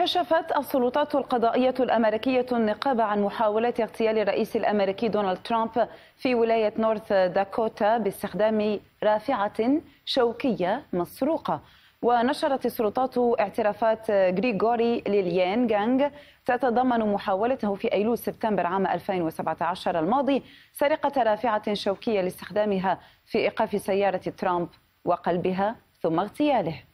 كشفت السلطات القضائية الأمريكية النقاب عن محاولة اغتيال الرئيس الأمريكي دونالد ترامب في ولاية نورث داكوتا باستخدام رافعة شوكية مسروقة ونشرت السلطات اعترافات غريغوري ليليان جانغ تتضمن محاولته في أيلول سبتمبر عام 2017 الماضي سرقة رافعة شوكية لاستخدامها في إيقاف سيارة ترامب وقلبها ثم اغتياله